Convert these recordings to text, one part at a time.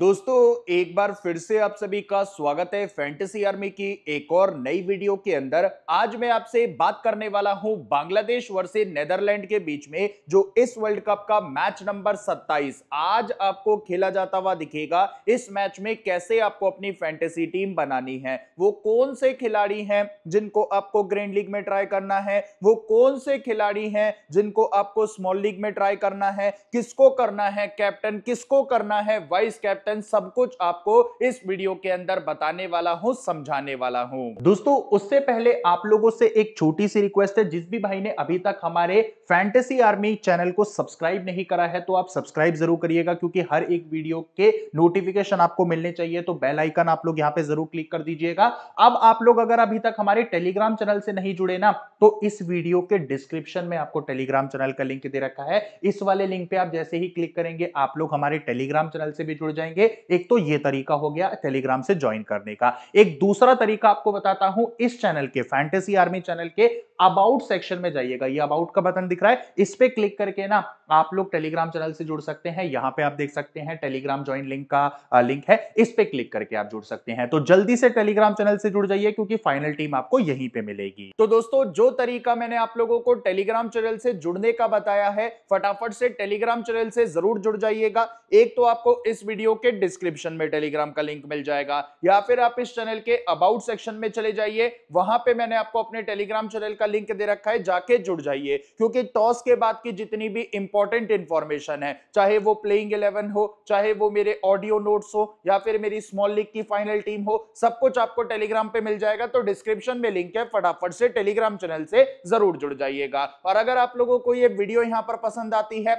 दोस्तों एक बार फिर से आप सभी का स्वागत है फैंटेसी आर्मी की एक और नई वीडियो के अंदर आज मैं आपसे बात करने वाला हूं बांग्लादेश वर्से नेदरलैंड के बीच में जो इस वर्ल्ड कप का मैच नंबर 27 आज आपको खेला जाता हुआ दिखेगा इस मैच में कैसे आपको अपनी फैंटेसी टीम बनानी है वो कौन से खिलाड़ी हैं जिनको आपको ग्रैंड लीग में ट्राई करना है वो कौन से खिलाड़ी हैं जिनको आपको स्मॉल लीग में ट्राई करना है किसको करना है कैप्टन किसको करना है वाइस कैप्टन पैटर्न सब कुछ आपको इस वीडियो के अंदर बताने वाला हूं समझाने वाला हूं दोस्तों उससे पहले आप लोगों से एक छोटी सी रिक्वेस्ट है जिस भी भाई ने अभी तक हमारे फैंटेसी आर्मी चैनल को सब्सक्राइब नहीं करा है तो आप सब्सक्राइब जरूर करिएगा क्योंकि हर एक वीडियो के नोटिफिकेशन आपको मिलने चाहिए तो बेल आइकन आप लोग यहां पे जरूर क्लिक कर दीजिएगा अब आप लोग अगर अभी तक हमारे टेलीग्राम चैनल से नहीं जुड़े ना तो इस वीडियो के डिस्क्रिप्शन में आपको टेलीग्राम चैनल का लिंक दे रखा है इस वाले लिंक पे आप जैसे ही क्लिक करेंगे आप लोग हमारे टेलीग्राम चैनल से भी जुड़ जाएंगे करेंगे एक तो ये तरीका हो गया टेलीग्राम से ज्वाइन करने का एक दूसरा तरीका आपको बताता हूं इस चैनल के फैंटेसी आर्मी चैनल के अबाउट सेक्शन में जाइएगा ये अबाउट का बटन दिख रहा है इस पर क्लिक करके ना आप लोग टेलीग्राम चैनल से जुड़ सकते हैं यहां पे आप देख सकते हैं टेलीग्राम ज्वाइन लिंक का लिंक है इस पर क्लिक करके आप जुड़ सकते हैं तो जल्दी से टेलीग्राम चैनल से जुड़ जाइए क्योंकि फाइनल टीम आपको यहीं पर मिलेगी तो दोस्तों जो तरीका मैंने आप लोगों को टेलीग्राम चैनल से जुड़ने का बताया है फटाफट से टेलीग्राम चैनल से जरूर जुड़ जाइएगा एक तो आपको इस वीडियो के डिस्क्रिप्शन में टेलीग्राम का लिंक मिल जाएगा या फिर आप इस चैनल के अबाउट सेक्शन में चले जाइए वहां पे मैंने आपको अपने टेलीग्राम चैनल का का लिंक दे रखा है जाके जुड़ जाइए क्योंकि टॉस के बाद की जितनी भी इंपॉर्टेंट इंफॉर्मेशन है चाहे वो प्लेइंग इलेवन हो चाहे वो मेरे ऑडियो नोट्स हो या फिर मेरी स्मॉल लीग की फाइनल टीम हो सब कुछ आपको टेलीग्राम पे मिल जाएगा तो डिस्क्रिप्शन में लिंक है फटाफट से टेलीग्राम चैनल से जरूर जुड़ जाइएगा और अगर आप लोगों को ये वीडियो यहाँ पर पसंद आती है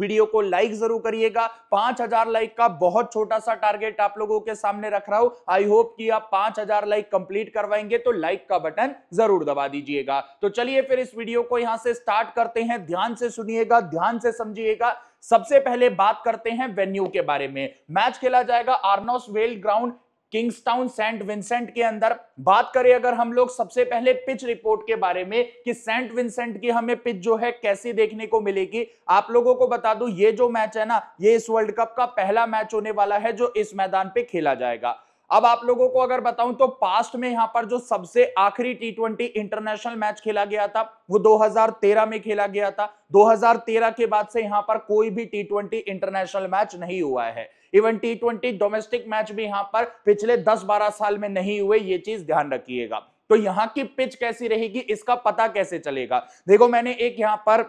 वीडियो को लाइक जरूर करिएगा पांच हजार लाइक का बहुत छोटा सा टारगेट आप लोगों के सामने रख रहा हूं आई होप कि आप पांच हजार लाइक कंप्लीट करवाएंगे तो लाइक का बटन जरूर दबा दीजिएगा तो चलिए फिर इस वीडियो को यहां से स्टार्ट करते हैं ध्यान से सुनिएगा ध्यान से समझिएगा सबसे पहले बात करते हैं वेन्यू के बारे में मैच खेला जाएगा Arnos Vale ground Kingstown Saint Vincent के अंदर बात करें अगर हम लोग सबसे पहले पिच रिपोर्ट के बारे में कि सेंट विंसेंट की हमें पिच जो है कैसी देखने को मिलेगी आप लोगों को बता दूं ये जो मैच है ना ये इस वर्ल्ड कप का पहला मैच होने वाला है जो इस मैदान पे खेला जाएगा अब आप लोगों को अगर बताऊं तो पास्ट में यहां पर जो सबसे आखिरी टी ट्वेंटी इंटरनेशनल मैच खेला गया था वो 2013 में खेला गया था 2013 के बाद से यहां पर कोई भी टी ट्वेंटी इंटरनेशनल मैच नहीं हुआ है even T twenty domestic match भी यहां पर पिछले दस बारह साल में नहीं हुए ये चीज ध्यान रखिएगा तो यहां की पिच कैसी रहेगी इसका पता कैसे चलेगा देखो मैंने एक यहां पर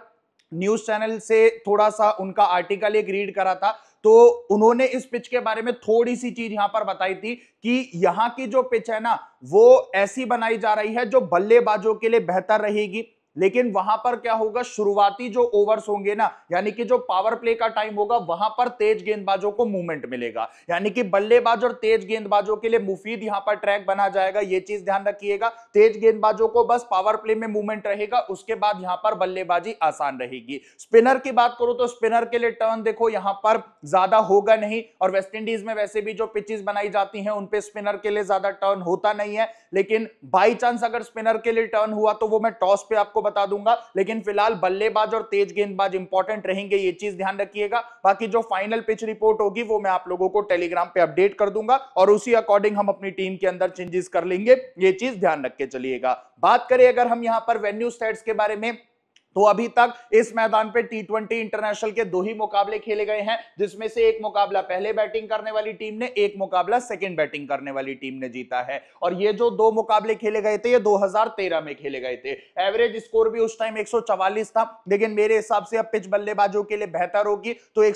न्यूज चैनल से थोड़ा सा उनका आर्टिकल एक रीड करा था तो उन्होंने इस पिच के बारे में थोड़ी सी चीज यहां पर बताई थी कि यहां की जो पिच है ना वो ऐसी बनाई जा रही है जो बल्लेबाजों के लिए बेहतर रहेगी लेकिन वहां पर क्या होगा शुरुआती जो ओवर्स होंगे ना यानी कि जो पावर प्ले का टाइम होगा वहां पर तेज गेंदबाजों को मूवमेंट मिलेगा यानी कि बल्लेबाज और तेज गेंदबाजों के लिए मुफीद यहां पर ट्रैक बना जाएगा यह चीज ध्यान रखिएगा तेज गेंदबाजों को बस पावर प्ले में मूवमेंट रहेगा उसके बाद यहां पर बल्लेबाजी आसान रहेगी स्पिनर की बात करो तो स्पिनर के लिए टर्न देखो यहां पर ज्यादा होगा नहीं और वेस्टइंडीज में वैसे भी जो पिचेस बनाई जाती हैं उनपे स्पिनर के लिए ज्यादा टर्न होता नहीं है लेकिन बाई चांस अगर स्पिनर के लिए टर्न हुआ तो वो मैं टॉस पे आपको बता दूंगा लेकिन फिलहाल बल्लेबाज और तेज गेंदबाज इंपॉर्टेंट रहेंगे ये चीज ध्यान रखिएगा बाकी जो फाइनल पिच रिपोर्ट होगी वो मैं आप लोगों को टेलीग्राम पे अपडेट कर दूंगा और उसी अकॉर्डिंग हम अपनी टीम के अंदर चेंजेस कर लेंगे ये चीज ध्यान रख के चलिएगा बात करें अगर हम यहाँ पर वेन्यू सेट्स के बारे में तो अभी तक इस मैदान पे टी ट्वेंटी इंटरनेशनल के दो ही मुकाबले खेले गए हैं जिसमें से एक मुकाबला पहले बैटिंग करने वाली टीम ने एक मुकाबला सेकंड बैटिंग करने वाली टीम ने जीता है और ये जो दो मुकाबले खेले गए थे ये 2013 में खेले गए थे एवरेज स्कोर भी उस टाइम 144 था लेकिन मेरे हिसाब से अब पिच बल्लेबाजों के लिए बेहतर होगी तो एक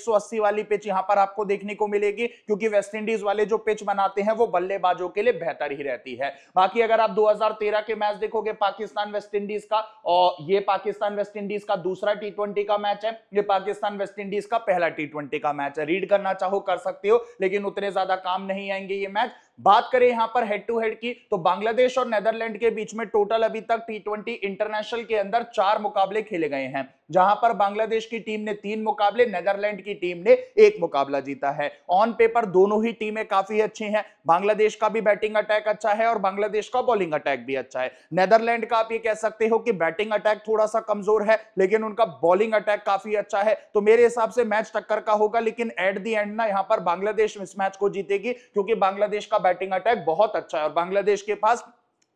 सौ वाली पिच यहां पर आपको देखने को मिलेगी क्योंकि वेस्ट इंडीज वाले जो पिच बनाते हैं वो बल्लेबाजों के लिए बेहतर ही रहती है बाकी अगर आप दो के मैच देखोगे पाकिस्तान वेस्ट इंडीज का और ये पाकिस्तान वेस्ट इंडीज का दूसरा टी ट्वेंटी का मैच है ये पाकिस्तान वेस्ट इंडीज का पहला टी ट्वेंटी का मैच है रीड करना चाहो कर सकते हो लेकिन उतने ज्यादा काम नहीं आएंगे ये मैच बात करें यहां पर हेड टू हेड की तो बांग्लादेश और नेदरलैंड के बीच में टोटल अभी तक टी इंटरनेशनल के अंदर चार मुकाबले खेले गए हैं जहां पर बांग्लादेश की टीम ने तीन मुकाबले नेदरलैंड की टीम ने एक मुकाबला जीता है ऑन पेपर दोनों ही टीमें काफी अच्छी हैं बांग्लादेश का भी बैटिंग अटैक अच्छा है और बांग्लादेश का बॉलिंग अटैक भी अच्छा है नेदरलैंड का आप ये कह सकते हो कि बैटिंग अटैक थोड़ा सा कमजोर है लेकिन उनका बॉलिंग अटैक काफी अच्छा है तो मेरे हिसाब से मैच टक्कर का होगा लेकिन एट दी एंड ना यहां पर बांग्लादेश इस मैच को जीतेगी क्योंकि बांग्लादेश का बैटिंग अटैक बहुत अच्छा है और बांग्लादेश के पास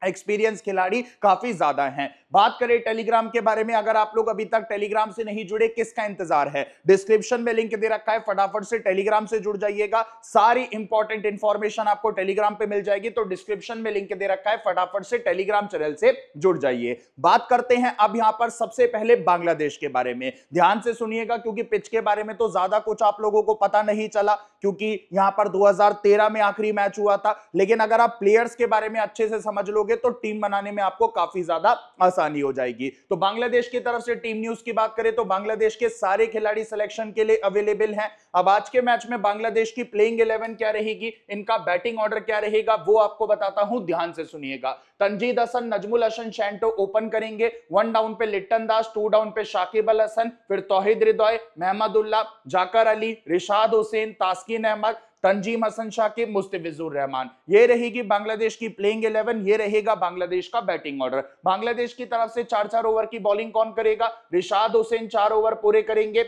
एक्सपीरियंस खिलाड़ी काफी ज्यादा हैं बात करें टेलीग्राम के बारे में अगर आप लोग अभी तक टेलीग्राम से नहीं जुड़े किसका इंतजार है डिस्क्रिप्शन में लिंक दे रखा है फटाफट से टेलीग्राम से जुड़ जाइएगा सारी इंपॉर्टेंट इंफॉर्मेशन आपको टेलीग्राम पे मिल जाएगी तो डिस्क्रिप्शन में लिंक दे रखा है फटाफट से टेलीग्राम चैनल से जुड़ जाइए बात करते हैं अब यहां पर सबसे पहले बांग्लादेश के बारे में ध्यान से सुनिएगा क्योंकि पिच के बारे में तो ज्यादा कुछ आप लोगों को पता नहीं चला क्योंकि यहां पर 2013 में आखिरी मैच हुआ था लेकिन अगर आप प्लेयर्स के बारे में अच्छे से समझ लोगे तो टीम बनाने में आपको काफी ज्यादा आसानी हो जाएगी तो बांग्लादेश की तरफ से टीम न्यूज की बात करें तो बांग्लादेश के सारे खिलाड़ी सिलेक्शन के लिए अवेलेबल हैं अब आज के मैच में बांग्लादेश की प्लेइंग इलेवन क्या रहेगी इनका बैटिंग ऑर्डर क्या रहेगा वो आपको बताता हूं ध्यान से सुनिएगा तंजीद हसन नजमुल हसन शैंटो ओपन करेंगे वन डाउन पे लिट्टन दास टू डाउन पे शाकिब अल हसन फिर तोहिद रिदोय मेहमदुल्ला जाकर अली रिशाद हुसैन तास्किन अहमद तंजीम हसन शाकिब मुस्तफिजुर रहमान ये रहेगी बांग्लादेश की प्लेइंग इलेवन ये रहेगा बांग्लादेश का बैटिंग ऑर्डर बांग्लादेश की तरफ से चार चार ओवर की बॉलिंग कौन करेगा रिशाद हुसैन चार ओवर पूरे करेंगे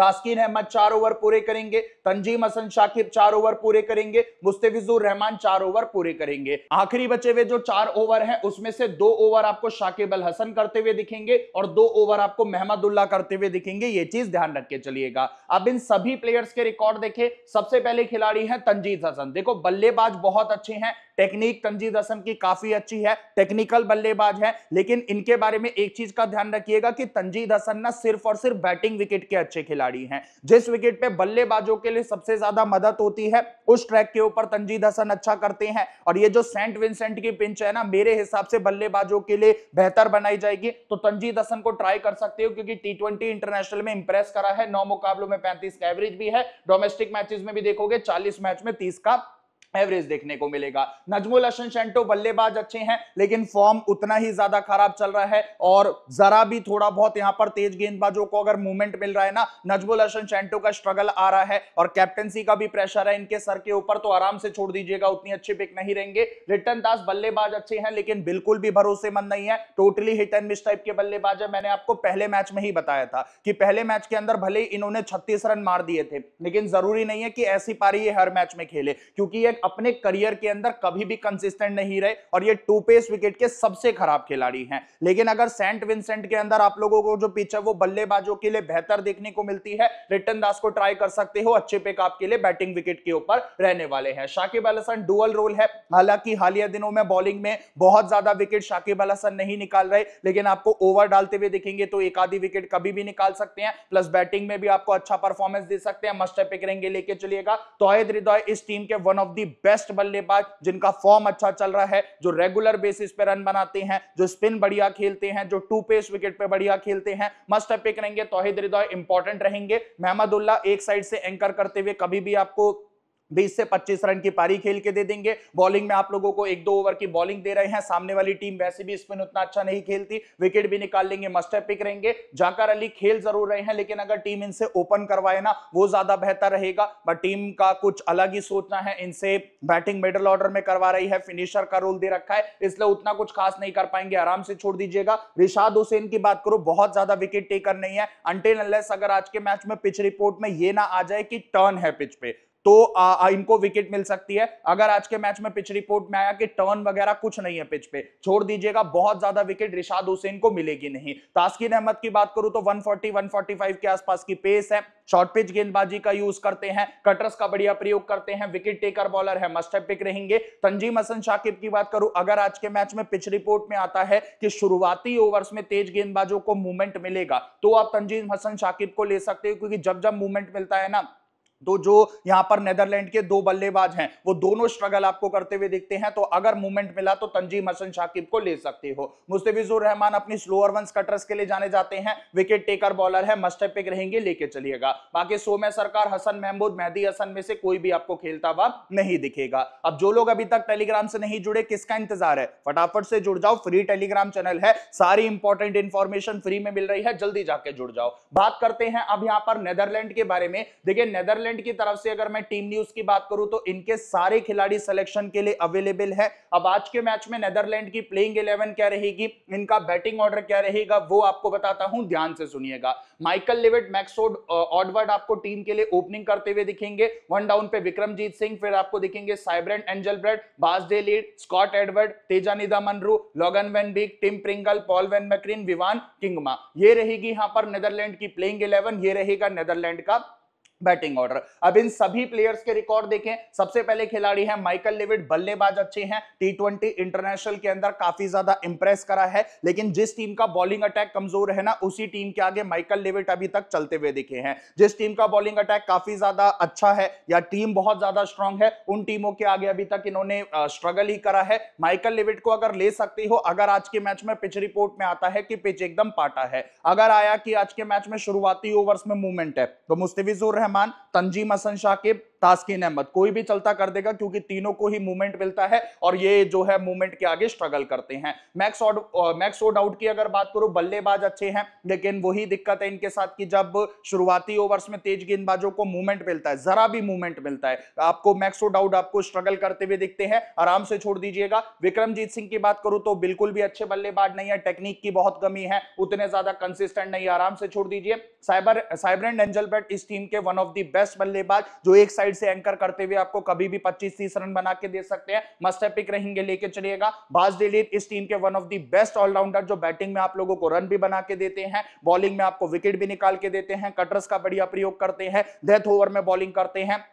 तास्किन अहमद चार ओवर पूरे करेंगे तंजीम हसन शाकिब चार ओवर पूरे करेंगे मुस्तफिजुर रहमान चार ओवर पूरे करेंगे आखिरी बचे हुए जो चार ओवर हैं उसमें से दो ओवर आपको शाकिब अल हसन करते हुए दिखेंगे और दो ओवर आपको मेहमदुल्ला करते हुए दिखेंगे ये चीज ध्यान रख के चलिएगा अब इन सभी प्लेयर्स के रिकॉर्ड देखे सबसे पहले खिलाड़ी है तंजीद हसन देखो बल्लेबाज बहुत अच्छे हैं टेक्निक तंजीद हसन की काफी अच्छी है टेक्निकल बल्लेबाज है लेकिन इनके बारे में एक चीज का ध्यान रखिएगा कि तंजीद हसन ना सिर्फ और सिर्फ बैटिंग विकेट के अच्छे खिलाड़ी हैं जिस विकेट पे बल्लेबाजों के लिए सबसे ज्यादा मदद होती है उस ट्रैक के ऊपर तंजीद हसन अच्छा करते हैं और ये जो सेंट विंसेंट की पिंच है ना मेरे हिसाब से बल्लेबाजों के लिए बेहतर बनाई जाएगी तो तंजीद हसन को ट्राई कर सकते हो क्योंकि टी इंटरनेशनल में इंप्रेस करा है नौ मुकाबलों में पैंतीस का एवरेज भी है डोमेस्टिक मैचेस में भी देखोगे चालीस मैच में तीस का एवरेज देखने को मिलेगा नजमुल हसन शेंटो बल्लेबाज अच्छे हैं लेकिन फॉर्म उतना ही ज्यादा खराब चल रहा है और जरा भी थोड़ा बहुत यहां पर तेज गेंदबाजों को अगर मूवमेंट मिल रहा है ना नजमुल हसन शेंटो का स्ट्रगल आ रहा है और कैप्टनसी का भी प्रेशर है इनके सर के ऊपर तो आराम से छोड़ दीजिएगा उतनी अच्छी पिक नहीं रहेंगे रिटर्न दास बल्लेबाज अच्छे हैं लेकिन बिल्कुल भी भरोसेमंद नहीं है totally hit and miss type के बल्लेबाज है मैंने आपको पहले मैच में ही बताया था कि पहले मैच के अंदर भले इन्होंने छत्तीस रन मार दिए थे लेकिन जरूरी नहीं है कि ऐसी पारी ये हर मैच में खेले क्योंकि ये अपने करियर के अंदर कभी भी कंसिस्टेंट नहीं रहे और ये टू पेस विकेट के सबसे खराब खिलाड़ी हैं लेकिन अगर सेंट विंसेंट के अंदर आप लोगों को जो पिच है वो बल्लेबाजों के लिए बेहतर देखने को मिलती है रिटन दास को ट्राई कर सकते हो अच्छे पिक आपके लिए बैटिंग विकेट के ऊपर रहने वाले हैं शाकिब अल हसन डुअल रोल है हालांकि हालिया दिनों में बॉलिंग में बहुत ज्यादा विकेट शाकिब अल हसन नहीं निकाल रहे लेकिन आपको ओवर डालते हुए देखेंगे तो एक आधी विकेट कभी भी निकाल सकते हैं प्लस बैटिंग में भी आपको अच्छा परफॉर्मेंस दे सकते हैं मस्ट पिक पिकरेंगे लेके चलिएगा तो इस टीम के वन ऑफ दी बेस्ट बल्लेबाज जिनका फॉर्म अच्छा चल रहा है जो रेगुलर बेसिस पे रन बनाते हैं जो स्पिन बढ़िया खेलते हैं जो टू पेस विकेट पे बढ़िया खेलते हैं मस्ट पिक रहेंगे तोहिद रिदॉय इंपॉर्टेंट रहेंगे महमदुल्ला एक साइड से एंकर करते हुए कभी भी आपको बीस से पच्चीस रन की पारी खेल के दे देंगे बॉलिंग में आप लोगों को एक दो ओवर की बॉलिंग दे रहे हैं सामने वाली टीम वैसे भी स्पिन उतना अच्छा नहीं खेलती विकेट भी निकाल लेंगे मस्टर पिक रहेंगे जाकर अली खेल जरूर रहे हैं लेकिन अगर टीम इनसे ओपन करवाए ना वो ज्यादा बेहतर रहेगा बट टीम का कुछ अलग ही सोचना है इनसे बैटिंग मिडल ऑर्डर में करवा रही है फिनिशर का रोल दे रखा है इसलिए उतना कुछ खास नहीं कर पाएंगे आराम से छोड़ दीजिएगा रिशाद हुसैन की बात करो बहुत ज्यादा विकेट टेकर नहीं है अंटेन अनलेस अगर आज के मैच में पिच रिपोर्ट में ये ना आ जाए कि टर्न है पिच पे तो आ, इनको विकेट मिल सकती है अगर आज के मैच में पिच रिपोर्ट में आया कि टर्न वगैरह कुछ नहीं है पिच पे छोड़ दीजिएगा बहुत ज्यादा विकेट रिशाद हुसैन को मिलेगी नहीं तास्किन अहमद की बात करूं तो 140 145 के आसपास की पेस है शॉर्ट पिच गेंदबाजी का यूज करते हैं कटर्स का बढ़िया प्रयोग करते हैं विकेट टेकर बॉलर है मस्ट पिक रहेंगे तंजीम हसन शाकिब की बात करूं अगर आज के मैच में पिच रिपोर्ट में आता है कि शुरुआती ओवर्स में तेज गेंदबाजों को मूवमेंट मिलेगा तो आप तंजीम हसन शाकिब को ले सकते हो क्योंकि जब जब मूवमेंट मिलता है ना तो जो यहां पर नेदरलैंड के दो बल्लेबाज हैं वो दोनों स्ट्रगल आपको करते हुए दिखते हैं तो अगर मूवमेंट मिला तो तंजीम हसन शाकिब को ले सकते हो मुस्तफिजुर रहमान अपनी स्लोअर वंस कटर्स के लिए जाने जाते हैं विकेट टेकर बॉलर है मस्ट पिक रहेंगे लेके चलिएगा बाकी सोमे सरकार हसन महमूद मेहदी हसन में से कोई भी आपको खेलता हुआ नहीं दिखेगा अब जो लोग अभी तक टेलीग्राम से नहीं जुड़े किसका इंतजार है फटाफट से जुड़ जाओ फ्री टेलीग्राम चैनल है सारी इंपॉर्टेंट इंफॉर्मेशन फ्री में मिल रही है जल्दी जाके जुड़ जाओ बात करते हैं अब यहां पर नेदरलैंड के बारे में देखिए नेदरलैंड मैनेजमेंट की तरफ से अगर मैं टीम न्यूज की बात करूं तो इनके सारे खिलाड़ी सिलेक्शन के लिए अवेलेबल है अब आज के मैच में नेदरलैंड की प्लेइंग इलेवन क्या रहेगी इनका बैटिंग ऑर्डर क्या रहेगा वो आपको बताता हूं ध्यान से सुनिएगा माइकल लिविट मैक्सोड ऑडवर्ड आपको टीम के लिए ओपनिंग करते हुए दिखेंगे वन डाउन पे विक्रमजीत सिंह फिर आपको दिखेंगे Cibrand Engelbrecht Bas de Leede Scott Edward Teja Nidamanuru Logan van Beek Tim Pringle Paul van Meekeren Vivian Kingma ये रहेगी यहां पर नेदरलैंड की प्लेइंग इलेवन ये रहेगा नेदरलैंड का बैटिंग ऑर्डर अब इन सभी प्लेयर्स के रिकॉर्ड देखें सबसे पहले खिलाड़ी है माइकल लेविड बल्लेबाज अच्छे हैं टी ट्वेंटी इंटरनेशनल के अंदर काफी ज्यादा इंप्रेस करा है लेकिन जिस टीम का बॉलिंग अटैक कमजोर है ना उसी टीम के आगे माइकल लेविड अभी तक चलते हुए दिखे हैं जिस टीम का बॉलिंग अटैक काफी ज्यादा अच्छा है या टीम बहुत ज्यादा स्ट्रांग है उन टीमों के आगे अभी तक इन्होंने स्ट्रगल ही करा है माइकल लेविड को अगर ले सकती हो अगर आज के मैच में पिच रिपोर्ट में आता है कि पिच एकदम पाटा है अगर आया कि आज के मैच में शुरुआती ओवर्स में मूवमेंट है तो मुस्तविजुर है रहमान तंजीम हसन शाकिब तास्किन अहमद कोई भी चलता कर देगा क्योंकि तीनों को ही मूवमेंट मिलता है और ये जो है मूवमेंट के आगे स्ट्रगल करते हैं मैक्स और मैक्स ओड आउट की अगर बात करूं बल्लेबाज अच्छे हैं लेकिन वही दिक्कत है इनके साथ कि जब शुरुआती ओवर्स में तेज गेंदबाजों को मूवमेंट मिलता है जरा भी मूवमेंट मिलता है आपको मैक्स ओड आउट आपको स्ट्रगल करते हुए दिखते हैं आराम से छोड़ दीजिएगा विक्रमजीत सिंह की बात करूं तो बिल्कुल भी अच्छे बल्लेबाज नहीं है टेक्निक की बहुत कमी है उतने ज्यादा कंसिस्टेंट नहीं आराम से छोड़ दीजिए Cibrand Cibrand Engelbrecht इस टीम के वन ऑफ दी बेस्ट बल्लेबाज जो एक साइड से एंकर करते हुए आपको कभी भी पच्चीस तीस रन बना के दे सकते हैं मस्ट पिक रहेंगे लेके चलिएगा बाज दिलीप इस टीम के one of the best allrounder जो बैटिंग में आप लोगों को रन भी बना के देते हैं बॉलिंग में आपको विकेट भी निकाल के देते हैं कटर्स का बढ़िया प्रयोग करते हैं डेथ ओवर में बॉलिंग करते हैं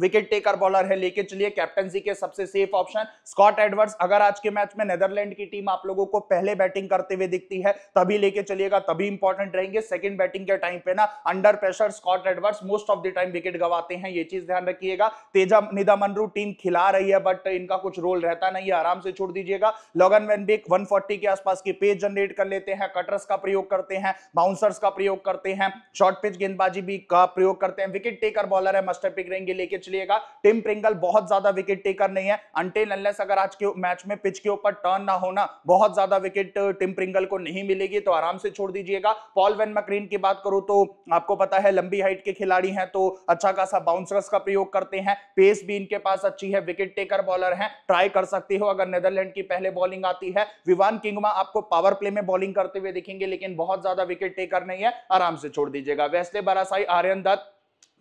विकेट टेकर बॉलर है लेके चलिए कैप्टनसी के सबसे सेफ ऑप्शन स्कॉट एडवर्ड्स अगर आज के मैच में नेदरलैंड की टीम आप लोगों को पहले बैटिंग करते हुए दिखती है तभी लेके चलिएगा तभी इंपॉर्टेंट रहेंगे सेकंड बैटिंग के टाइम पे ना under pressure Scott Edwards most of the time wicket गवाते हैं ये चीज ध्यान रखिएगा तेजा मनरू टीम खिला रही है बट इनका कुछ रोल रहता नहीं है आराम से छोड़ दीजिएगा लॉगन वेन बिक वन के आसपास की पेज जनरेट कर लेते हैं कटर्स का प्रयोग करते हैं बाउंसर्स का प्रयोग करते हैं शॉर्ट पिच गेंदबाजी भी का प्रयोग करते हैं विकेट टेकर बॉलर है मस्टर पिक रहेंगे लेके चलिएगा टिम प्रिंगल बहुत ज्यादा विकेट टेकर नहीं है अनटेल अनलेस अगर आज के मैच में पिच के ऊपर टर्न ना होना बहुत ज्यादा विकेट टिम प्रिंगल को नहीं मिलेगी तो आराम से छोड़ दीजिएगा पॉल वेन मक्रीन की बात करूं तो आपको पता है लंबी हाइट के खिलाड़ी हैं तो अच्छा खासा बाउंसर्स का प्रयोग करते हैं पेस भी इनके पास अच्छी है विकेट टेकर बॉलर है ट्राई कर सकते हो अगर नेदरलैंड की पहले बॉलिंग आती है विवान किंगमा आपको पावर प्ले में बॉलिंग करते हुए दिखेंगे लेकिन बहुत ज्यादा विकेट टेकर नहीं है आराम से छोड़ दीजिएगा Wesley Barresi Aryan Dutt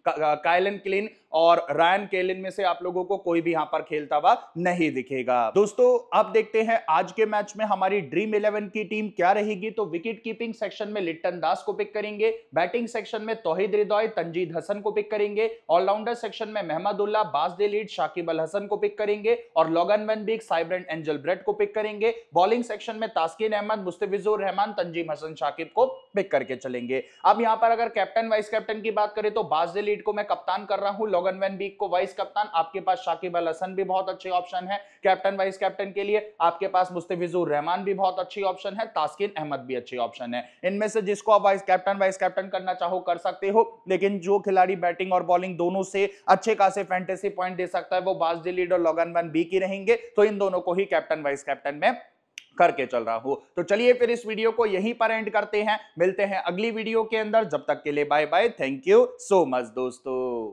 Kyle Klein और रायन केलिन में से आप लोगों को कोई भी यहां पर खेलता हुआ नहीं दिखेगा दोस्तों अब देखते हैं आज के मैच में हमारी ड्रीम इलेवन की टीम क्या रहेगी तो विकेट कीपिंग सेक्शन में लिट्टन दास को पिक करेंगे बैटिंग सेक्शन में तोहिद रिदॉय तंजीद हसन को पिक करेंगे ऑलराउंडर सेक्शन में महमदुल्ला बासदेलीड शाकिब अल हसन को पिक करेंगे और Logan van Beek Cibrand Engelbrecht को पिक करेंगे बॉलिंग सेक्शन में तास्किन अहमद मुस्तफिजुर रहमान तंजीम हसन शाकिब को पिक करके चलेंगे अब यहां पर अगर कैप्टन वाइस कैप्टन की बात करें तो बासदेलीड रीड को मैं कप्तान कर रहा हूं लॉगन वैन बीक को वाइस कप्तान आपके पास शाकिब अल हसन भी बहुत अच्छे ऑप्शन है कैप्टन वाइस कैप्टन के लिए आपके पास मुस्तफिजुर रहमान भी बहुत अच्छी ऑप्शन है तास्किन अहमद भी अच्छी ऑप्शन है इनमें से जिसको आप वाइस कैप्टन वाइस कैप्टन करना चाहो कर सकते हो लेकिन जो खिलाड़ी बैटिंग और बॉलिंग दोनों से अच्छे खासे फैंटेसी पॉइंट दे सकता है वो बाज डिलीड और लॉगन वैन बीक ही रहेंगे तो इन दोनों को ही कैप्टन वाइस कैप्टन में करके चल रहा हूं तो चलिए फिर इस वीडियो को यहीं पर एंड करते हैं मिलते हैं अगली वीडियो के अंदर जब तक के लिए bye bye thank you so much दोस्तों